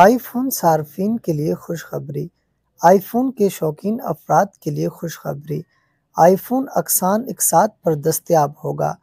iPhone सार्फिन के लिए खुशखबरी आईफोन के शौकीन अफराद के लिए खुशखबरी आईफोन अकसान इकसात पर दस्तियाब होगा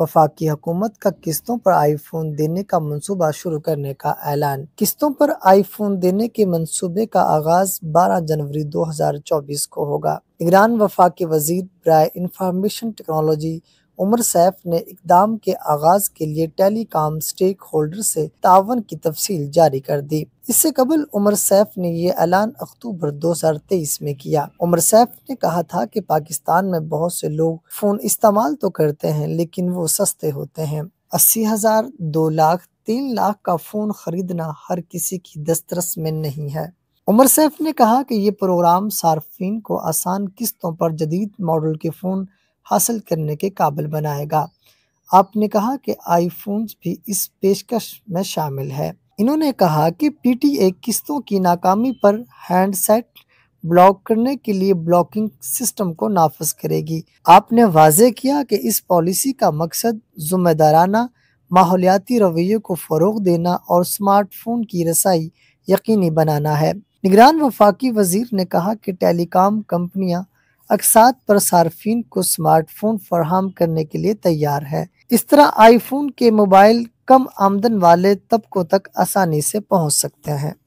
वफाकी हुकूमत का किस्तों पर आईफोन देने का मंसूबा शुरू करने का ऐलान किस्तों पर आईफोन देने के मंसूबे का आगाज 12 जनवरी 2024 को होगा ईरान वफाकी वजीर ब्राय इंफॉर्मेशन टेक्नोलॉजी उमर सैफ ने इकदाम के आगाज के लिए टेलीकॉम स्टेक होल्डर से तावन की तफसील जारी कर दी इससे कबल उमर सैफ ने यह ऐलान अक्टूबर 2023 में किया उमर सैफ ने कहा था कि पाकिस्तान में बहुत से लोग फ़ोन इस्तेमाल तो करते हैं लेकिन वो सस्ते होते हैं अस्सी हज़ार दो लाख तीन लाख का फ़ोन खरीदना हर किसी की दस्तरस में नहीं है उमर सैफ ने कहा कि ये प्रोग्राम सार्फिन को आसान किस्तों पर जदीद मॉडल के फ़ोन हासिल करने के काबिल बनाएगा आपने कहा कि आईफोन्स भी इस पेशकश में शामिल है इन्होंने कहा कि पीटीए किस्तों की नाकामी पर हैंडसेट ब्लॉक करने के लिए ब्लॉकिंग सिस्टम को नाफज करेगी आपने वाजे किया कि इस पॉलिसी का मकसद जुम्मेदाराना माहौलियाती रवैये को फ़रोग देना और स्मार्टफोन की रसाई यकीनी बनाना है निगरान वफाकी वजीर ने कहा कि टेलीकॉम कंपनियां अकसात पर सार्फिन को स्मार्टफोन फराहम करने के लिए तैयार है इस तरह आईफोन के मोबाइल कम आमदन वाले तबकों तक आसानी से पहुंच सकते हैं